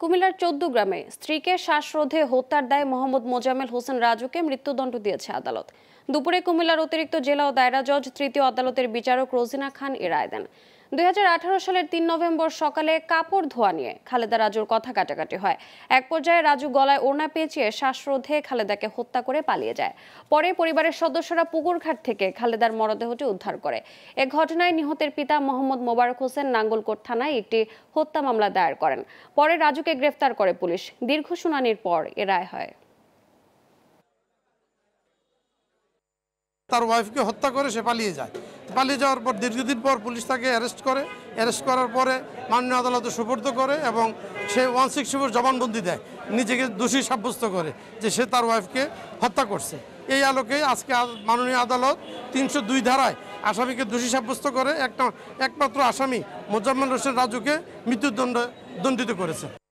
কুমিল্লার চোদ্দ গ্রামে স্ত্রীকে শ্বাসরোধে হত্যার দায় মোহাম্মদ মোজামেল হোসেন রাজুকে মৃত্যুদণ্ড দিয়েছে আদালত দুপুরে কুমিল্লার অতিরিক্ত জেলা ও দায়রা জজ তৃতীয় আদালতের বিচারক রোজিনা খান এ রায় দেন দুই সালের তিন নভেম্বর সকালে কাপড় ধোয়া নিয়ে খালেদা রাজুর কথা কাটাকাটি হয় এক পর্যায়ে রাজু গলায় ওড়না পেঁচিয়ে শ্বাসরোধে খালেদাকে হত্যা করে পালিয়ে যায় পরে পরিবারের সদস্যরা পুকুরঘাট থেকে খালেদার মরদেহটি উদ্ধার করে এ ঘটনায় নিহতের পিতা মোহাম্মদ মোবারক হোসেন নাঙ্গলকোট থানায় একটি হত্যা মামলা দায়ের করেন পরে রাজুকে গ্রেফতার করে পুলিশ দীর্ঘ শুনানির পর এ রায় হয় তার ওয়াইফকে হত্যা করে সে পালিয়ে যায় পালিয়ে যাওয়ার পর দীর্ঘদিন পর পুলিশ তাকে অ্যারেস্ট করে অ্যারেস্ট করার পরে মাননীয় আদালতে সুপর্দ করে এবং সে ওয়ান সিক্স ফোর জবানবন্দি দেয় নিজেকে দোষী সাব্যস্ত করে যে সে তার ওয়াইফকে হত্যা করছে এই আলোকে আজকে মাননীয় আদালত তিনশো দুই ধারায় আসামিকে দোষী সাব্যস্ত করে একটা একমাত্র আসামি মোজাম্মল হোসেন রাজুকে মৃত্যুদণ্ড দণ্ডিত করেছে